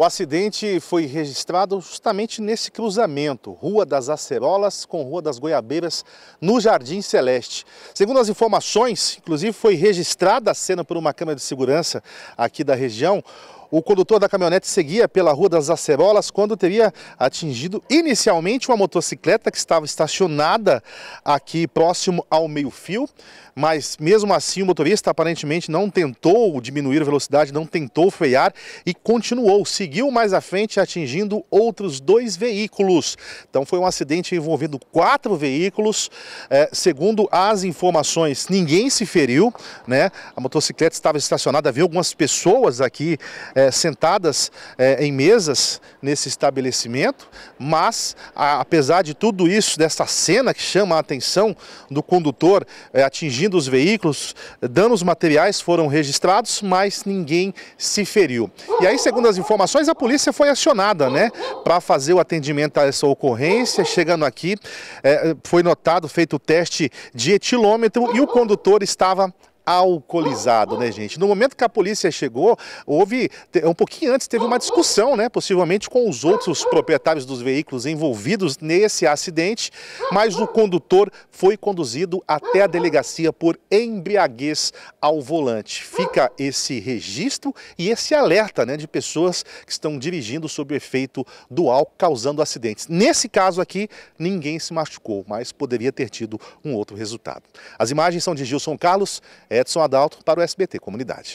O acidente foi registrado justamente nesse cruzamento, Rua das Acerolas com Rua das Goiabeiras, no Jardim Celeste. Segundo as informações, inclusive foi registrada a cena por uma câmera de segurança aqui da região, o condutor da caminhonete seguia pela Rua das Acerolas quando teria atingido inicialmente uma motocicleta que estava estacionada aqui próximo ao meio-fio, mas mesmo assim o motorista aparentemente não tentou diminuir a velocidade, não tentou frear e continuou, seguiu mais à frente atingindo outros dois veículos. Então foi um acidente envolvendo quatro veículos, é, segundo as informações, ninguém se feriu, né? A motocicleta estava estacionada, havia algumas pessoas aqui é, é, sentadas é, em mesas nesse estabelecimento, mas a, apesar de tudo isso, dessa cena que chama a atenção do condutor é, atingindo os veículos, danos materiais foram registrados, mas ninguém se feriu. E aí, segundo as informações, a polícia foi acionada né, para fazer o atendimento a essa ocorrência. Chegando aqui, é, foi notado, feito o teste de etilômetro e o condutor estava alcoolizado, né, gente? No momento que a polícia chegou, houve, um pouquinho antes, teve uma discussão, né, possivelmente com os outros proprietários dos veículos envolvidos nesse acidente, mas o condutor foi conduzido até a delegacia por embriaguez ao volante. Fica esse registro e esse alerta, né, de pessoas que estão dirigindo sob o efeito do álcool, causando acidentes. Nesse caso aqui, ninguém se machucou, mas poderia ter tido um outro resultado. As imagens são de Gilson Carlos, é Edson Adalto para o SBT Comunidade.